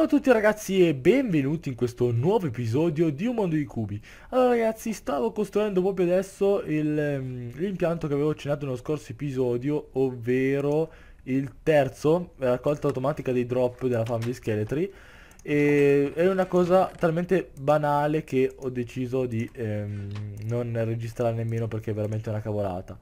Ciao a tutti ragazzi e benvenuti in questo nuovo episodio di Un Mondo di Cubi Allora ragazzi stavo costruendo proprio adesso ehm, l'impianto che avevo accennato nello scorso episodio Ovvero il terzo, la raccolta automatica dei drop della di scheletri e è una cosa talmente banale che ho deciso di ehm, non registrare nemmeno perché è veramente una cavolata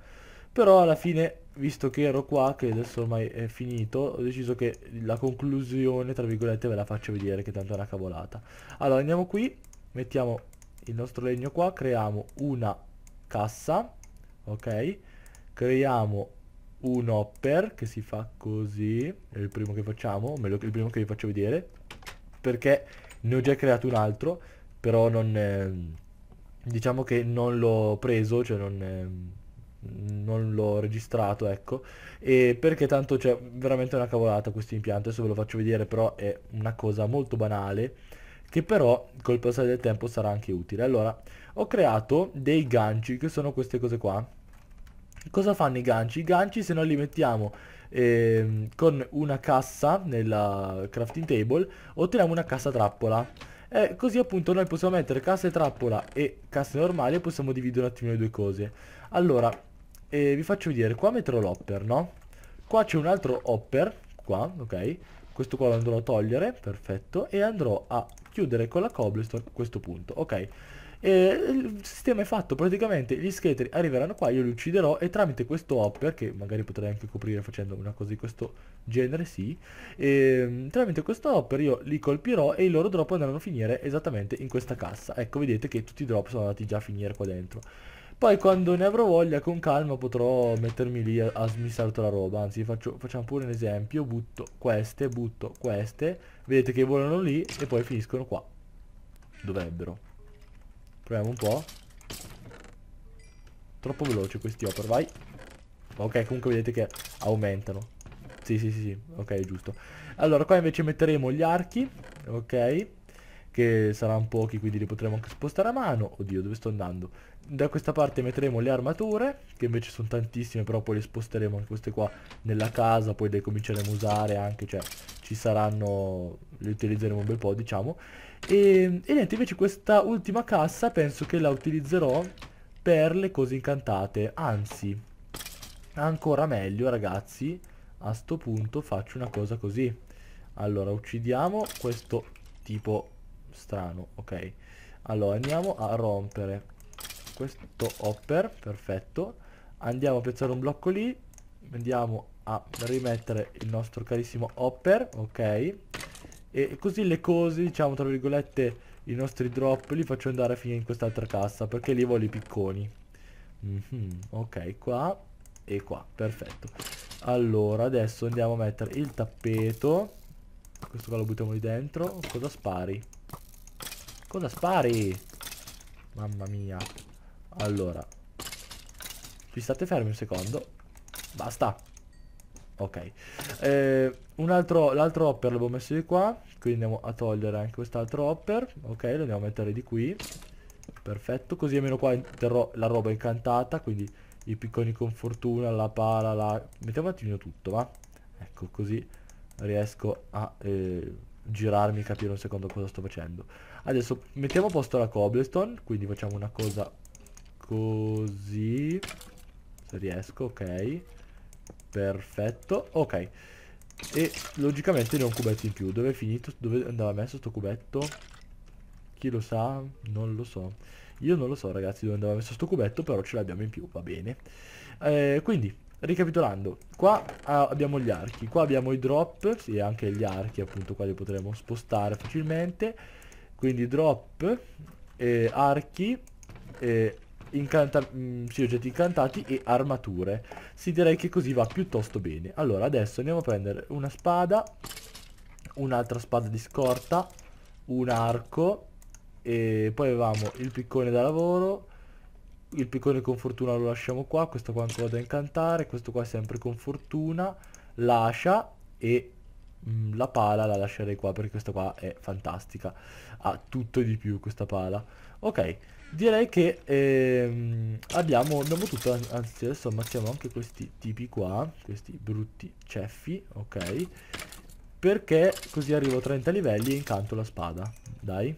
però alla fine visto che ero qua che adesso ormai è finito ho deciso che la conclusione tra virgolette ve la faccio vedere che tanto è una cavolata allora andiamo qui mettiamo il nostro legno qua creiamo una cassa ok creiamo un hopper che si fa così è il primo che facciamo meglio che il primo che vi faccio vedere perché ne ho già creato un altro però non eh, diciamo che non l'ho preso cioè non eh, non l'ho registrato ecco e perché tanto c'è cioè, veramente una cavolata questo impianto adesso ve lo faccio vedere però è una cosa molto banale che però col passare del tempo sarà anche utile allora ho creato dei ganci che sono queste cose qua cosa fanno i ganci? i ganci se noi li mettiamo eh, con una cassa nella crafting table otteniamo una cassa trappola e così appunto noi possiamo mettere casse trappola e casse normali e possiamo dividere un attimo le due cose allora e vi faccio vedere, qua metterò l'hopper, no? Qua c'è un altro hopper, qua, ok? Questo qua lo andrò a togliere, perfetto. E andrò a chiudere con la cobblestone questo punto, ok? E il sistema è fatto, praticamente gli scheletri arriveranno qua, io li ucciderò e tramite questo hopper, che magari potrei anche coprire facendo una cosa di questo genere, sì, e, ehm, tramite questo hopper io li colpirò e i loro drop andranno a finire esattamente in questa cassa. Ecco, vedete che tutti i drop sono andati già a finire qua dentro. Poi quando ne avrò voglia con calma potrò mettermi lì a, a smissare tutta la roba. Anzi faccio, facciamo pure un esempio. Butto queste, butto queste. Vedete che volano lì e poi finiscono qua. Dovrebbero. Proviamo un po'. Troppo veloce questi hopper, vai. Ok, comunque vedete che aumentano. Sì, sì, sì, sì. Ok, giusto. Allora, qua invece metteremo gli archi. Ok. Che saranno pochi, quindi li potremo anche spostare a mano. Oddio, dove sto andando? da questa parte metteremo le armature che invece sono tantissime però poi le sposteremo anche queste qua nella casa poi le cominceremo a usare anche cioè ci saranno le utilizzeremo un bel po' diciamo e, e niente invece questa ultima cassa penso che la utilizzerò per le cose incantate anzi ancora meglio ragazzi a sto punto faccio una cosa così allora uccidiamo questo tipo strano ok allora andiamo a rompere questo hopper, perfetto. Andiamo a piazzare un blocco lì, andiamo a rimettere il nostro carissimo hopper, ok. E così le cose, diciamo tra virgolette, i nostri drop li faccio andare fino in quest'altra cassa, perché lì voglio i picconi. Mm -hmm. Ok, qua e qua, perfetto. Allora, adesso andiamo a mettere il tappeto. Questo qua lo buttiamo lì dentro. Cosa spari? Cosa spari? Mamma mia allora Qui state fermi un secondo Basta Ok eh, L'altro hopper l'avevo messo di qua Quindi andiamo a togliere anche quest'altro hopper Ok lo andiamo a mettere di qui Perfetto Così almeno qua terrò la roba incantata Quindi i picconi con fortuna La pala la... Mettiamo un attimino tutto va Ecco così riesco a eh, girarmi e capire un secondo cosa sto facendo Adesso mettiamo a posto la cobblestone Quindi facciamo una cosa così se riesco ok perfetto ok e logicamente ne ho un cubetto in più dove è finito dove andava messo sto cubetto chi lo sa non lo so io non lo so ragazzi dove andava messo sto cubetto però ce l'abbiamo in più va bene eh, quindi ricapitolando qua ah, abbiamo gli archi qua abbiamo i drop e sì, anche gli archi appunto qua li potremo spostare facilmente quindi drop eh, archi e eh, incanta mh, mm, sì, oggetti incantati e armature. Sì, direi che così va piuttosto bene. Allora, adesso andiamo a prendere una spada, un'altra spada di scorta, un arco, e poi avevamo il piccone da lavoro, il piccone con fortuna lo lasciamo qua, questo qua ancora da incantare, questo qua sempre con fortuna, l'ascia e Mm, la pala la lascerei qua perché questa qua è fantastica ha tutto e di più questa pala ok direi che ehm, abbiamo, abbiamo tutto anzi adesso ammazziamo anche questi tipi qua questi brutti ceffi ok perché così arrivo a 30 livelli e incanto la spada dai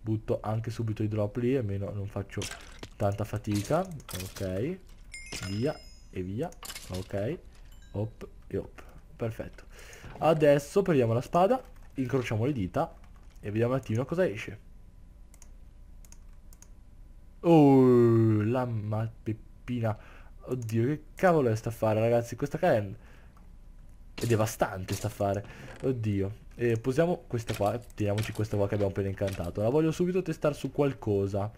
butto anche subito i drop lì almeno non faccio tanta fatica ok via e via ok hop e hop Perfetto. Adesso prendiamo la spada, incrociamo le dita e vediamo un attimo cosa esce. Oh, la peppina. Oddio, che cavolo è sta fare, ragazzi? Questa canna è devastante sta fare. Oddio. E eh, posiamo questa qua, teniamoci questa qua che abbiamo appena incantato. La voglio subito testare su qualcosa.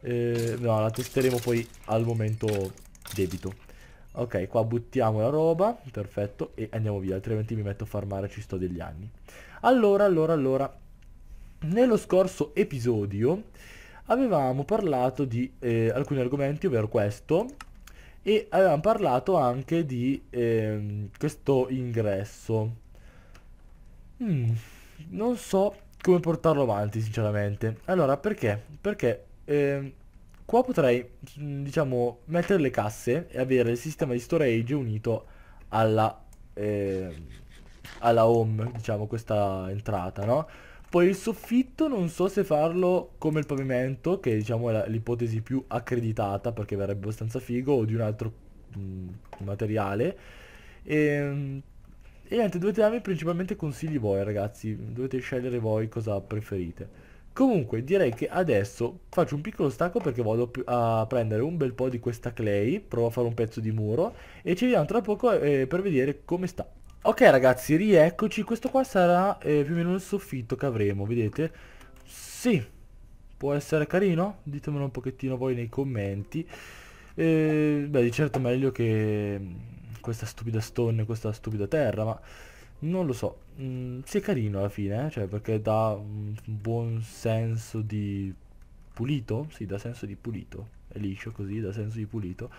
Eh, no, la testeremo poi al momento debito. Ok, qua buttiamo la roba, perfetto, e andiamo via, altrimenti mi metto a farmare, ci sto degli anni. Allora, allora, allora, nello scorso episodio avevamo parlato di eh, alcuni argomenti, ovvero questo, e avevamo parlato anche di eh, questo ingresso. Mm, non so come portarlo avanti, sinceramente. Allora, perché? Perché... Eh, Qua potrei, mm, diciamo, mettere le casse e avere il sistema di storage unito alla, eh, alla home, diciamo, questa entrata, no? Poi il soffitto non so se farlo come il pavimento, che diciamo è l'ipotesi più accreditata perché verrebbe abbastanza figo, o di un altro mh, mm, materiale. E, ehm, e niente, dovete darmi principalmente consigli voi ragazzi, dovete scegliere voi cosa preferite. Comunque direi che adesso faccio un piccolo stacco perché vado a prendere un bel po' di questa clay, provo a fare un pezzo di muro e ci vediamo tra poco eh, per vedere come sta. Ok ragazzi, rieccoci, questo qua sarà eh, più o meno il soffitto che avremo, vedete? Sì, può essere carino? Ditemelo un pochettino voi nei commenti. Eh, beh, di certo meglio che mm, questa stupida stone, questa stupida terra, ma non lo so mh, mm, sì è carino alla fine, eh? cioè perché dà un buon senso di pulito, sì dà senso di pulito, è liscio così, dà senso di pulito.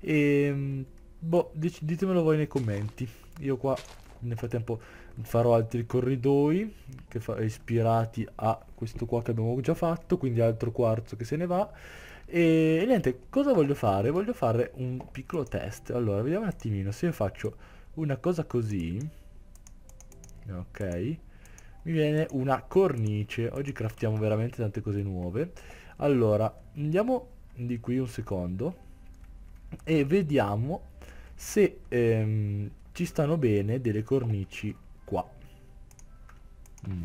E ehm, boh, dic- ditemelo voi nei commenti, io qua nel frattempo farò altri corridoi che ispirati a questo qua che abbiamo già fatto, quindi altro quarzo che se ne va. E, e niente, cosa voglio fare? Voglio fare un piccolo test. Allora, vediamo un attimino se io faccio una cosa così ok mi viene una cornice oggi craftiamo veramente tante cose nuove allora andiamo di qui un secondo e vediamo se ehm, ci stanno bene delle cornici qua mm.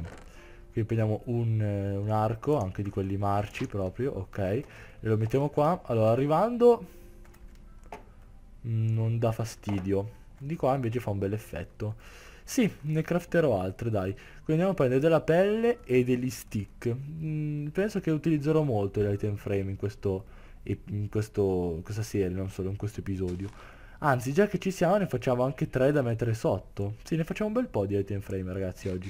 qui prendiamo un, eh, un, arco anche di quelli marci proprio ok e lo mettiamo qua allora arrivando mm, non dà fastidio di qua invece fa un bel effetto sì, ne crafterò altre, dai. Quindi andiamo a prendere della pelle e degli stick. Mm, penso che utilizzerò molto gli item frame in, questo, in questo, questa serie, non solo in questo episodio. Anzi, già che ci siamo ne facciamo anche tre da mettere sotto. Sì, ne facciamo un bel po' di item frame, ragazzi, oggi.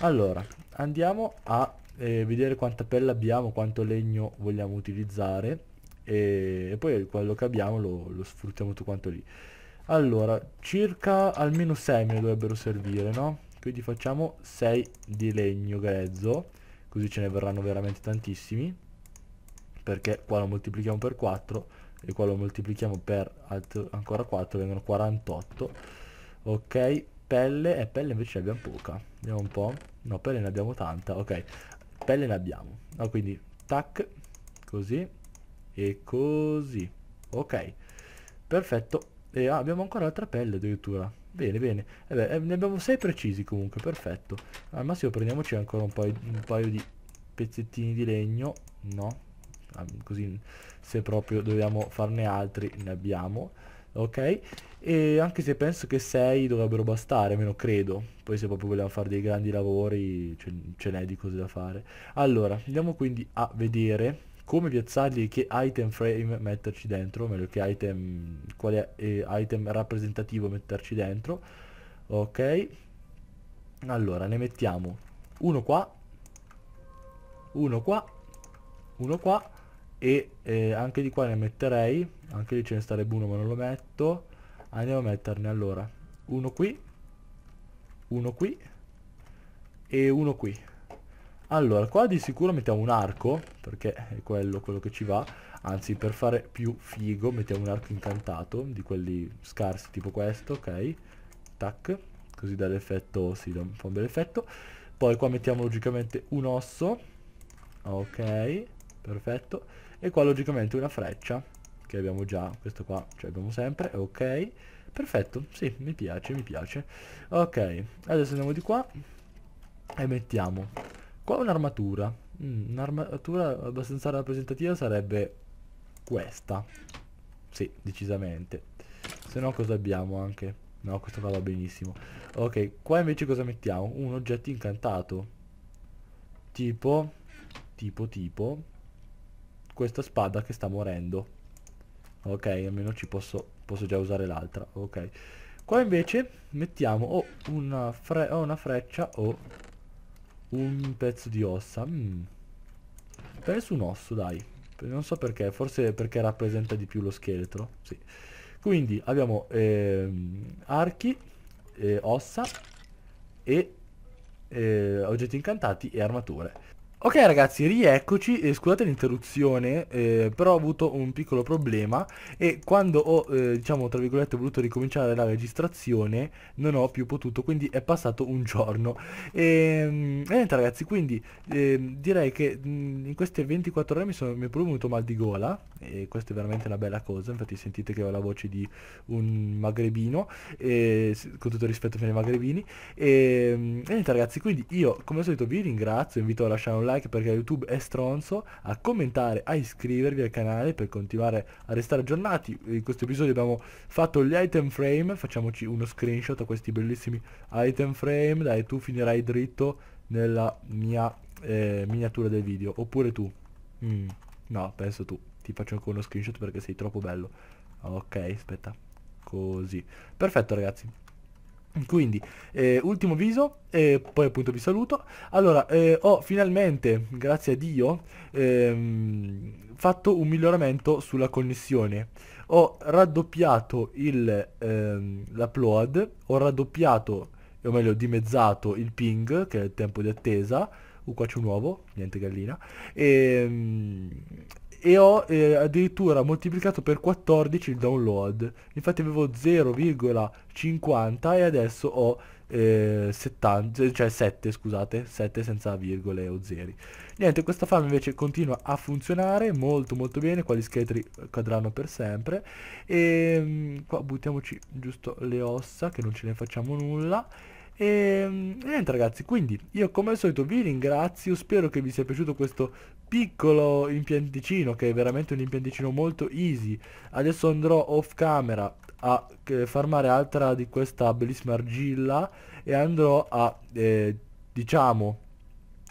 Allora, andiamo a eh, vedere quanta pelle abbiamo, quanto legno vogliamo utilizzare. E, e poi quello che abbiamo lo, lo sfruttiamo tutto quanto lì. Allora, circa almeno 6 me ne dovrebbero servire, no? Quindi facciamo 6 di legno grezzo, così ce ne verranno veramente tantissimi, perché qua lo moltiplichiamo per 4 e qua lo moltiplichiamo per ancora 4, vengono 48. Ok, pelle, e eh, pelle invece ne abbiamo poca, vediamo un po', no pelle ne abbiamo tanta, ok, pelle ne abbiamo, no, quindi tac, così e così, ok, perfetto, e ah, abbiamo ancora l'altra pelle addirittura. Bene, bene. Eh beh, eh, ne abbiamo 6 precisi comunque, perfetto. Al massimo prendiamoci ancora un paio, un paio di pezzettini di legno. No. così se proprio dobbiamo farne altri ne abbiamo. Ok? E anche se penso che 6 dovrebbero bastare, almeno credo. Poi se proprio vogliamo fare dei grandi lavori ce, ce n'è di cose da fare. Allora, andiamo quindi a vedere come piazzarli e che item frame metterci dentro, meglio che item, quale eh, item rappresentativo metterci dentro. Ok, allora ne mettiamo uno qua, uno qua, uno qua e eh, anche di qua ne metterei, anche lì ce ne starebbe uno ma non lo metto, andiamo a metterne allora uno qui, uno qui e uno qui allora, qua di sicuro mettiamo un arco, perché è quello, quello che ci va. Anzi, per fare più figo, mettiamo un arco incantato, di quelli scarsi, tipo questo, ok? Tac, così dà l'effetto, sì, dà un, fa un bel effetto. Poi qua mettiamo logicamente un osso, ok, perfetto. E qua logicamente una freccia, che abbiamo già, questo qua ce l'abbiamo sempre, ok. Perfetto, sì, mi piace, mi piace. Ok, adesso andiamo di qua e mettiamo Qua un'armatura. Mm, un'armatura abbastanza rappresentativa sarebbe questa. Sì, decisamente. Se no cosa abbiamo anche? No, questo qua va benissimo. Ok, qua invece cosa mettiamo? Un oggetto incantato. Tipo, tipo, tipo, questa spada che sta morendo. Ok, almeno ci posso, posso già usare l'altra. Ok. Qua invece mettiamo o una, fre o una freccia o un pezzo di ossa. Mm. Penso un osso, dai. Non so perché, forse perché rappresenta di più lo scheletro. Sì. Quindi abbiamo eh, archi, eh, ossa e eh, oggetti incantati e armature. Ok ragazzi, rieccoci, eh, scusate l'interruzione, eh, però ho avuto un piccolo problema e quando ho, eh, diciamo, tra virgolette, voluto ricominciare la registrazione non ho più potuto, quindi è passato un giorno. Ehm, e, niente ragazzi, quindi ehm, direi che mm, in queste 24 ore mi, sono, mi è pure venuto mal di gola e questa è veramente una bella cosa, infatti sentite che ho la voce di un magrebino, con tutto rispetto per i magrebini. Ehm, e, niente ragazzi, quindi io come al solito vi ringrazio, invito a lasciare un like like perché YouTube è stronzo, a commentare, a iscrivervi al canale per continuare a restare aggiornati. In questo episodio abbiamo fatto gli item frame, facciamoci uno screenshot a questi bellissimi item frame, dai tu finirai dritto nella mia eh, miniatura del video, oppure tu. Mm, no, penso tu, ti faccio ancora uno screenshot perché sei troppo bello. Ok, aspetta, così. Perfetto ragazzi. Quindi, eh, ultimo viso, e poi appunto vi saluto. Allora, eh, ho finalmente, grazie a Dio, ehm, fatto un miglioramento sulla connessione. Ho raddoppiato ehm, l'upload, ehm, ho raddoppiato, o meglio dimezzato il ping, che è il tempo di attesa. Uh, qua c'è un uovo, niente gallina. E, ehm, e ho eh, addirittura moltiplicato per 14 il download infatti avevo 0,50 e adesso ho eh, 70, cioè 7 scusate 7 senza virgole o zeri niente questa farm invece continua a funzionare molto molto bene qua gli scheletri eh, cadranno per sempre e ehm, qua buttiamoci giusto le ossa che non ce ne facciamo nulla ehm, e niente ragazzi, quindi io come al solito vi ringrazio, spero che vi sia piaciuto questo piccolo impianticino che è veramente un impianticino molto easy adesso andrò off camera a eh, farmare altra di questa bellissima argilla e andrò a eh, diciamo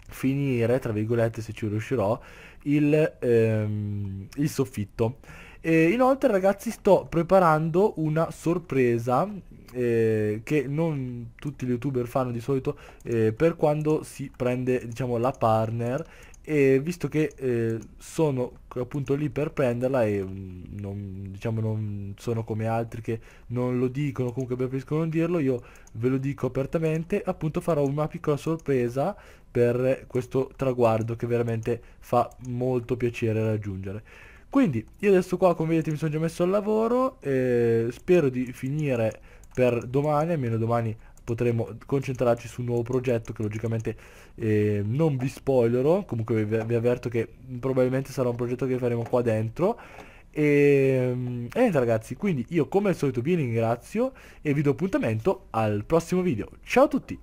finire tra virgolette se ci riuscirò il, ehm, il soffitto e inoltre ragazzi sto preparando una sorpresa eh, che non tutti gli youtuber fanno di solito eh, per quando si prende diciamo la partner e visto che eh, sono appunto lì per prenderla e mm, non, diciamo non sono come altri che non lo dicono comunque preferiscono non dirlo io ve lo dico apertamente appunto farò una piccola sorpresa per questo traguardo che veramente fa molto piacere raggiungere quindi io adesso qua come vedete mi sono già messo al lavoro e spero di finire per domani almeno domani potremo concentrarci su un nuovo progetto che logicamente eh, non vi spoilerò, comunque vi, vi, avverto che probabilmente sarà un progetto che faremo qua dentro. E, ehm, e niente ragazzi, quindi io come al solito vi ringrazio e vi do appuntamento al prossimo video. Ciao a tutti!